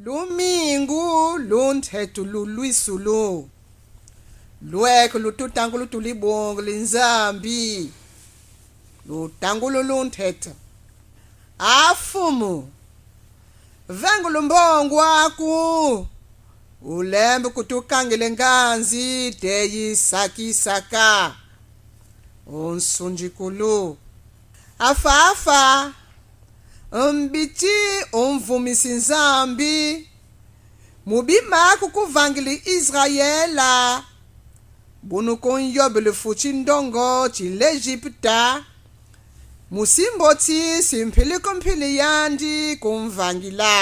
lumingu lunthetu lulwisulu lwekho lututangu lutulibongo linzambi lutangu lulunthetha afumu vengu lumbongo waku ulembe kutukangile nganzi deyisakisaka unsunjikulu afafa afa. Mbiti, on vomi sin zambi, mou bi makou kon vang li Izraye la. Bonou kon yob le foutin dongo ti lejip ta, mousin boti sin peli kon peli yandi kon vang li la.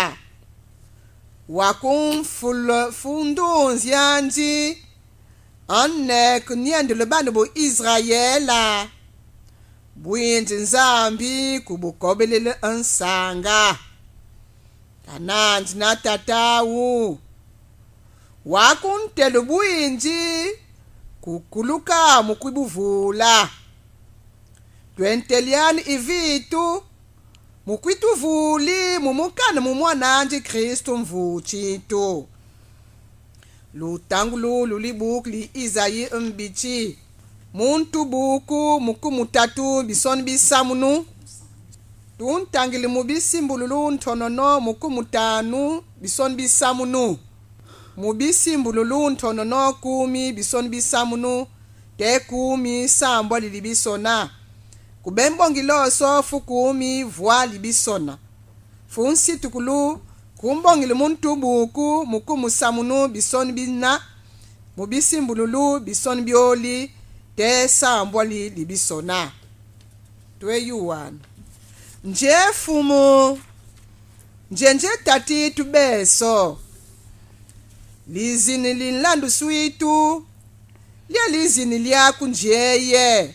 Wakoun foun donz yandi, anek nyen de le bane bo Izraye la. Buyinzi Nzambi kubugobelele ansanga Tananzi na tatawu wakuntela ubuyinzi kuguluka mukwibuvula lwenteliyani ivitu mukwituvuli mumukane mumwananji kristu mvucitu lutangululu libuku li-izayi mbici muntu buku muku mutatu bisoni bisamunu tuntangili mu bisimbululu ntonono muku mutanu bisoni bisamunu mu bisimbululu ntonono kumi bisoni bisamunu te kumi sambo lili bisona kube mbongiloso fu kumi vwa libisona fu nsitukulu kumbongile muntu buku muku musamunu bisoni bina mu bisimbululu bisoni byoli tesambwa libisona 21 nje fumu njenje tati tubeso lizini linlandu switu lya lizini lyaku njeye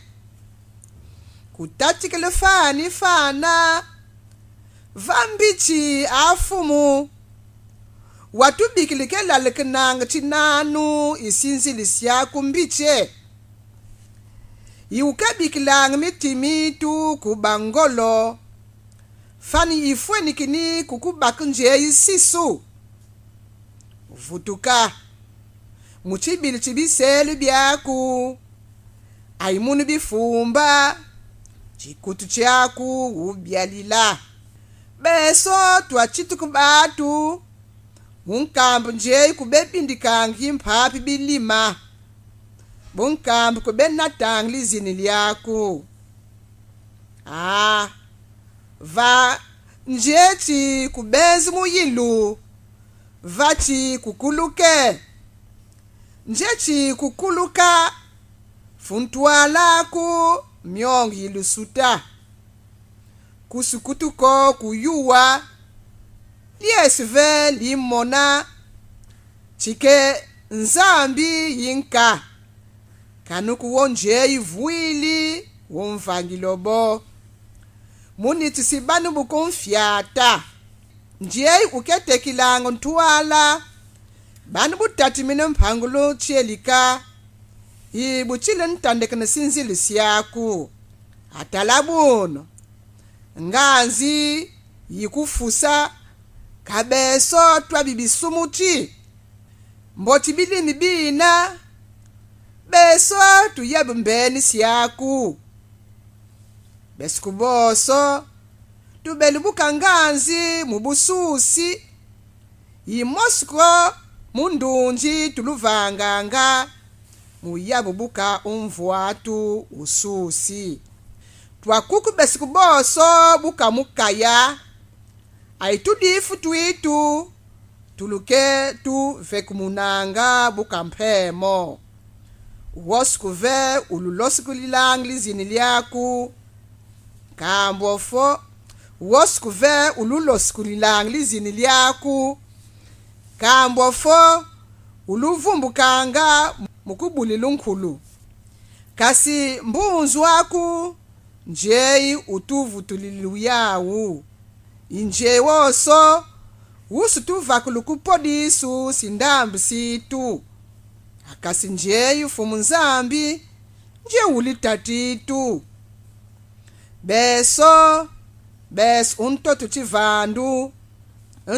kutatikile fani fana vambici afumu watubikilike lalikinanga cinanu isinzili syaku mbice iwuke bikilang mitimi tu kubangolo fani ifue nikini kukubaku nje isisu vutuka mu tshibilu tshi biselu biaku aimunu bifumba tshikutu tshiaku ubialila beso tua tshituku batu munkambu nje kubepindikangi mphapi bilima bunkambi kube na dangu lizini lyaku ha ah, va njechi kubezi muyilu vachi kukuluke njechi kukuluka funtwalaku myongo yilusuta kusukutuko kuyuwa liesive limona chike nzambi yinka khanuku wonje ivwili womvangi lobo munithi sibanu bukumfyata njeyi uketekilango nthuwala banu butatimine mphangulu cielika ibu cili ntandekana sinzili syaku atala buno nganzi yikufusa kabeso twa bibisumuti mboti bilimi bina beso tuye bumbeni syaku besiku boso tubelibuka nganzi mu bususi yimosuko mu ndunji tuluvanganga muyabubuka umvwatu ususi twakuku besiku boso bukamukaya aitudifu twitu tuluke tuve kumunanga bukamphemo woskove ululosikulilang lizini lyaku kambo fo woskove ululosikulilang lizini lyaku kambo fo uluvumbukanga mukubulila unkhulu kasi mbunzu waku njeyi utuvutuliliuyawu inje woso usu tuvaku lukupodisu sindambi situ akasi nje yufumu nzambi nje uli tatitu beso beso umtoto chivandu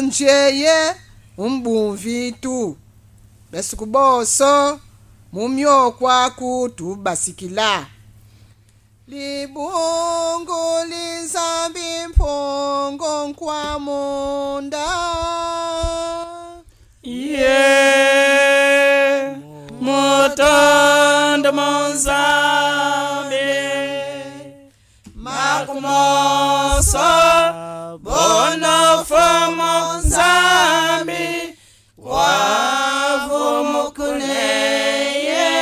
njeye umbumvitu beso kuboso mumyokwa kutu basikila libungu lizambi mphongo nkwamo sọ bọ́nà fọmọ sáàmì wà fọmọkùnrin yẹ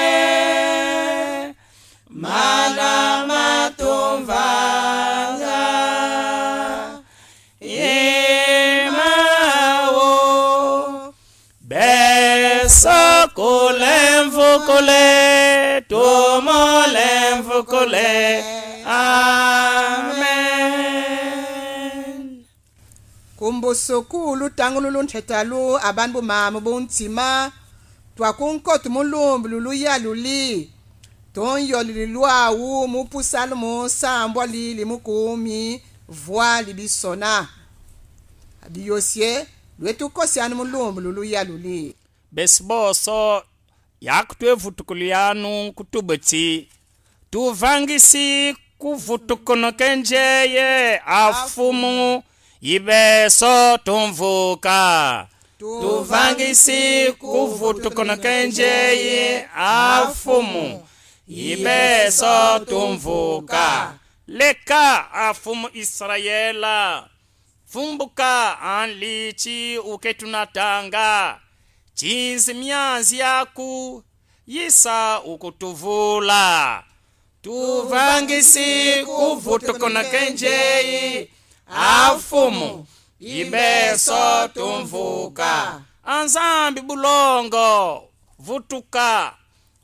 màdàmà tó ń fa. kolem fukole, tomo lem fukole, ah. kumbusuku lutangu lulunthethalu abantu bomama bontsima twakunkotu mulumbi luluya luli tonyoleli lwawu mupusa lumusambwa lili mukumi vwa libisona biyosye lwetukosiyani mulumbi luluya luli besi boso yakutwevutukuliyanu kutubwetsi tuvangisi kuvutukonokenjeye afumu Afu. ibeso tumvuka tuvangisi kuvutukonokenjeyi afumu ibeso tumvuka leka afumu israyela fumbuka anlici uketunatanga cinzi mianzi yaku yisa ukutuvula tuvangisi kuvutukonokenjeyi hafumu yibeso tumvuka ansambi bulongo vutuka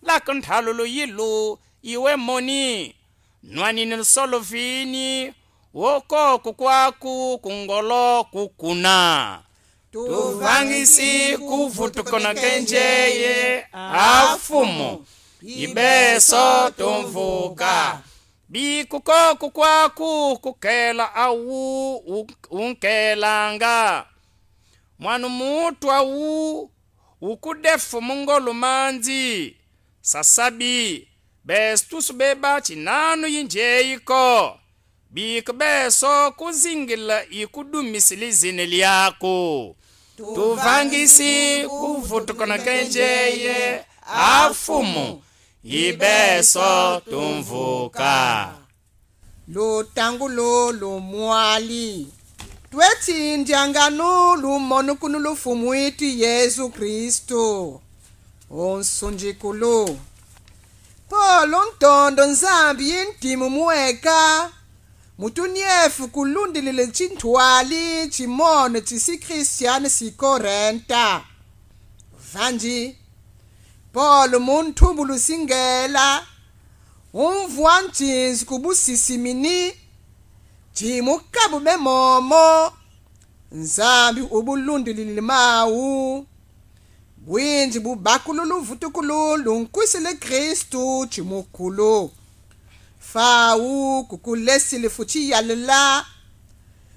lakunthalulu yilu iwe moni nwanini lusolofini wokoku kwaku kungolo kukuna tuvangisi kuvutukona kenjeye hafumu yibeso tumvuka bikuko kuko kukwaku kukela awu unkelanga mwanu mutu awu ukudefu mungolo manzi sasabi bestusu beba chinanu yinjeiko bikubeso beso kuzingila ikudumisila izina lyaku tuvangisi kuvutukana kenjeye afumu ibe so tumvuka lutangu lolu mwali twethindyanganu lumonukunu lufumuiti yesu kristu onsunjikulu polo ntondo nzambi yintimu muweka mutuniefu kulundilile cinthwali cimono cisi kristiane sikorenta vanji Pol moun tou boulou singe la, On vwantin zikou bousi simini, Ti mou kabou men mou mou, Nzambi ou bouloun dilil ma ou, Gwenjibou bakoulou nou voutou koulou, Loun kousile krestou ti mou koulou, Fa ou koukou lesile foti yalela,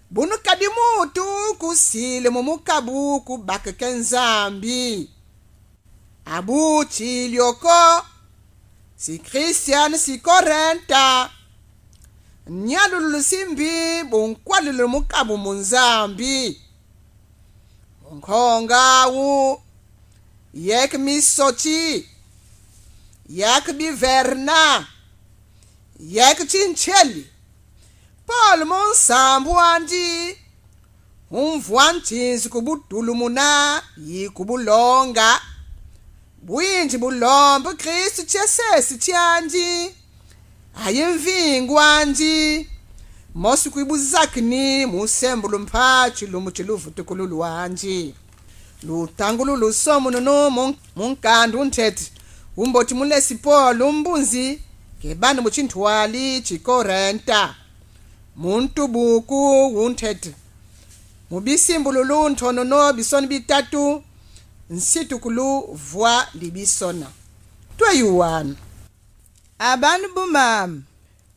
Bounou kadi mou tou kousile moun mou kabou, Kou baka ken zambi, abuthi lyoko si christian si korenta nyalulu lusimbi bunkwalulu mukabu munzambi munkhongawu yek misoti yek biverna yek cincheli paul munsambu wandi umvwa ntinzi kubudulu muna yikubulonga buyinji bulombo kristu chiyasesi chiyanji hayimvingwa nji mosuku ibuzakini musembu lumphathi lumuthi luvutukulu lwanji lutangulu lusomu nunu munkandi unthethe umboti mulesipolo umbunzi ngebani muchinthwali chikorenta muntubuku unthethe mubisimbulu luntho nono bisoni bitatu Nse tou kou lou vwa libi sona. Toa yu wan. Aban bou mam,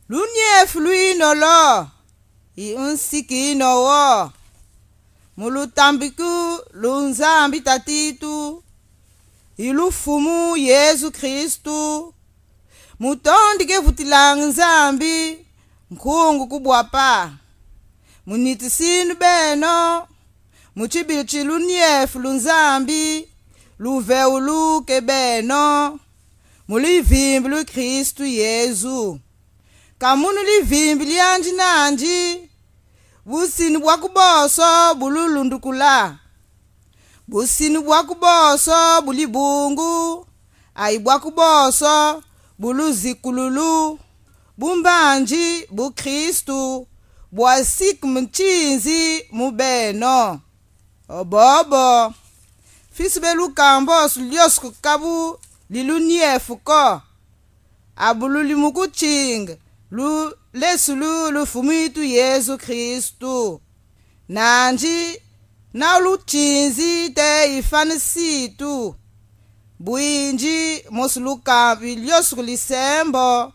Lou nye flu ino lo, I onsik ino wo, Mou lou tambikou lou nzambi tatitou, I lou fumu yezu kristou, Mou tondike voutila nzambi, Mou kongou kou bwa pa, Mou nitisi nou beno, mutshibitshi luniefu lunzambi luve uluke beno mulivimbi lukristu yezu kamunu livimbi lianji nanji vusini bwa kuboso bululundukula busini bwa kuboso bulibungu ayi bwa kuboso buluzikululu bumbanji bukristu bwa siku mutshintsi mubeno obobo fisibelu kambos liosku kabu liluniefuko abululimukuching lu lesulu lufumitu yesu kristu nanji naluchinzi te ifanisitu bwinji musulukambi liosuku lisembo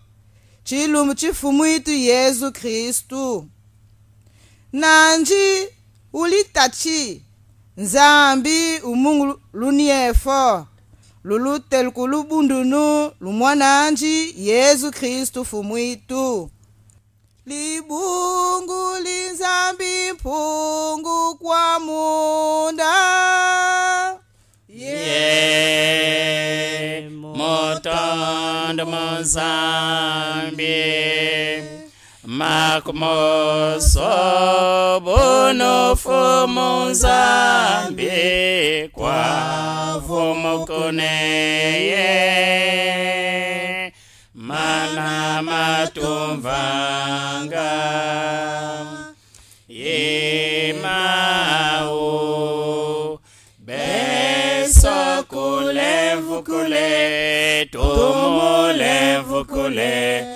chilumu chifumuitu yesu kristu nanji ulitachi nzambi umungu luniefo luluteliku lubundunu lumwananji yezu khristu fumwitu libungu linzambi mphungu kwa munda ye motondo mozambi makumoso bunofumu zambi kwavumukuneye mana matumvanga yemau beso kulevukule kole.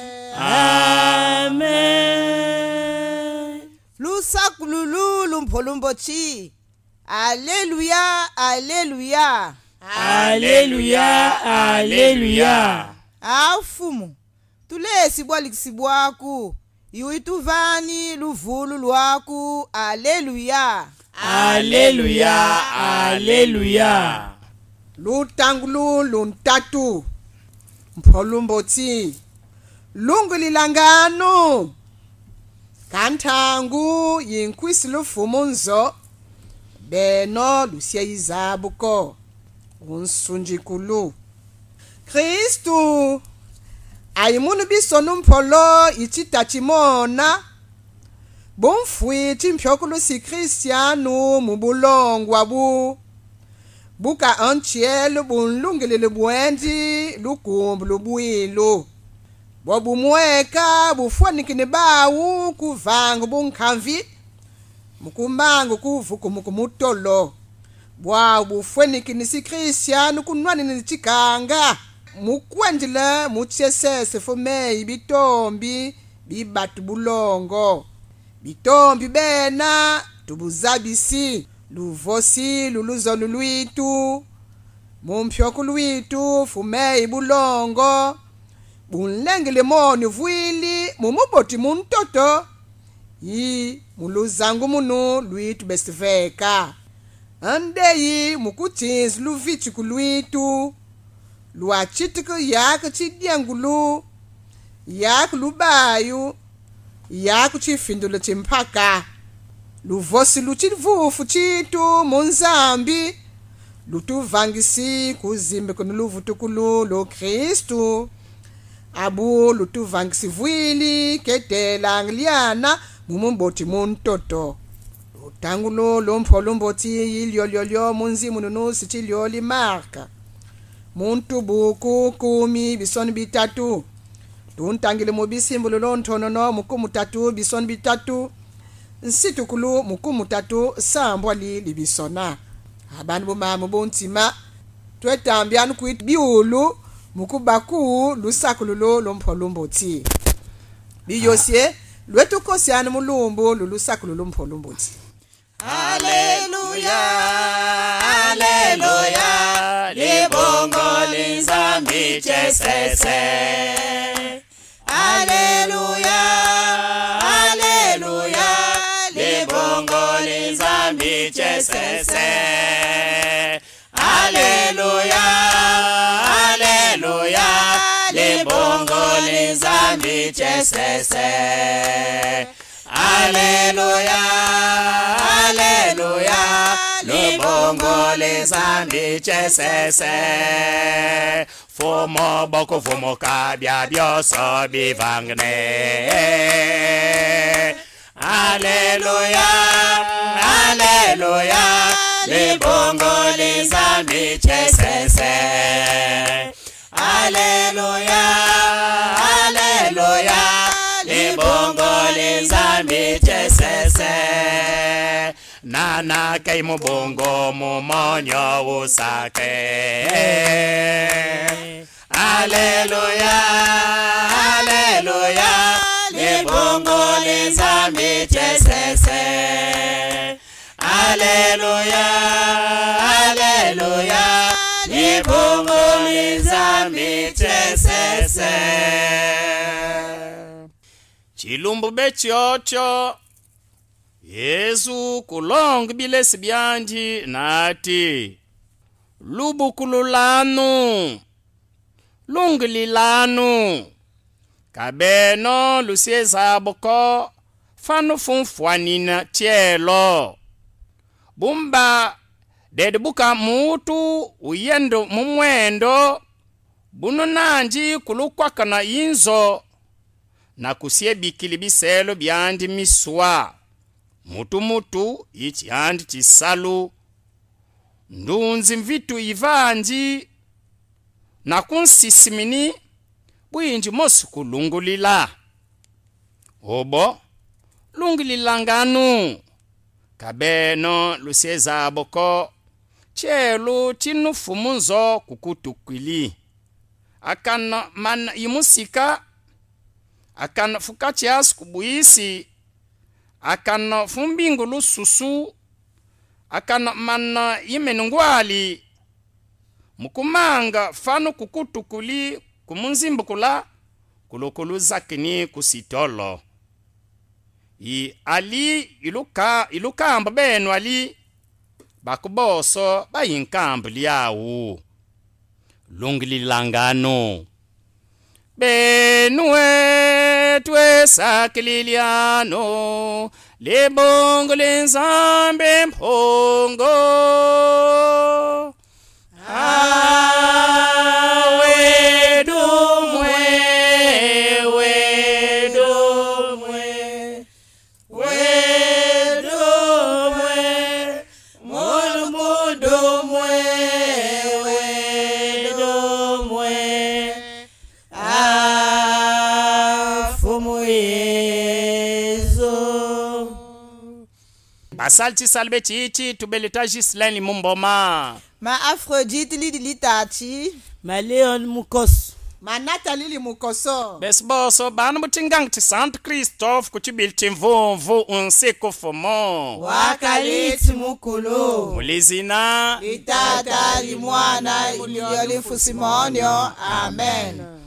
amen. lusakululu lumpholombotshi aleluya aleluya. aleluya aleluya. afumu tulesi bwaliksi bwaku yuituvani luvulu lwaku aleluya. aleluya aleluya. lutangu lulu ntatu mpholombotshi. Lung li langan nou, kantan gou, yin kwis lou foun moun zo, ben nou lousia yi za boko, moun soun di kou lou. Kristou, ay moun bi son nou mpolo iti tatimou na, bon fwe timpyok lou si kristian nou moun boulon gwa bou. Bou ka antye lou bon lung li le bwen di, lou koum blou bwen lou. bwabumweka bufuanikini bawu kuvangu bunkhamvi mukumangu kuvuku kumutolo bwawu bufuanikini si kristianu kunwanini cikanga mukuendile mutsesese fomeyi bitombi bibatu bulongo bitombi bena tubuzabisi luvosi luluzolo lwitu mumpyoku lwitu fumeyi bulongo bunlengele moni vuili mumuboti muntoto yi muluzangu munu lwitu besiveka andeyi mukutsinzi luviciku lwitu lwacitiku yaku cidiangulu yaku lubayu yaku cifindulo cimphaka luvosi lucivufu citu munzambi lutuvangisi kuzimbeko ni luvutukulu lo kristu abulu tuvangisivuili ketelang liana mumumboti muntoto lutangulo lumpho lumbotsi yilyolyolyo munzimu nunusi chilyoli marka muntu buku kumi bisoni bitatu tuntangile mubisimbulu lonthonono mukumutatu bisoni bitatu nsitukulu mukumutatu sambwa lili bisona abantu bumamu buntsima twetambyani kwiti biulu mukubaku lusakhululo lompholomboti liyosie lwetukhosiyana mulumbu lulusakhulu lompholomboti haleluya haleluya libongo linzambi jesese haleluya kuongoza michesese. Aleluya, aleluya, libongoleza chesese. Fumo boku fumo kabya byoso bivangne. Aleluya, aleluya, libongoleza chesese. Haleluya, haleluya, libongo linzambi chesese nana mubongo mumonyo usake Haleluya, haleluya, libongo linzambi chesese Haleluya, haleluya ibongoliza michesese chilumbu bechiotyo yesu kulonga bilesi byandi nati lubukulu lanu lungili lanu kabeno lusiezaboko fanu funfuanina tyelo bumba dedibuka mutu uyendo mumwendo buno nanji kulukwakana inzo na bikili biselo byandi miswa mutu mutu ichi andi chisalu ndunzi mvitu ivanji na kunsisimini bwinji mosi kulungulila obo lungulilanganu kabeno lusyezaboko tshelu tshinu fumu nzo kukutukwili akana mana yimusika akana fuka tshiasi kubuyisi akana fumbingu lususu akana mana yimenungwali mukumanga fanu kukutukuli kumunzimbukula kulukuluzakini kusitolo i ali iluka ilukamba benu ali bakuboso bayinkambu liyawu lungililangano benuetwe sakililiano lebongo lenzambe mphongo ah. asalti salbe tu tubelitaji li mumboma ma aphrodite li dilitati ma leon Mukos. ma natali moukoso. Besboso, ban mutingang ti sant kristofe kucibili timvumvu unsiku Wa Wakalit mukulo. mulizina litata limwana lyo lifusimonyo amen, amen.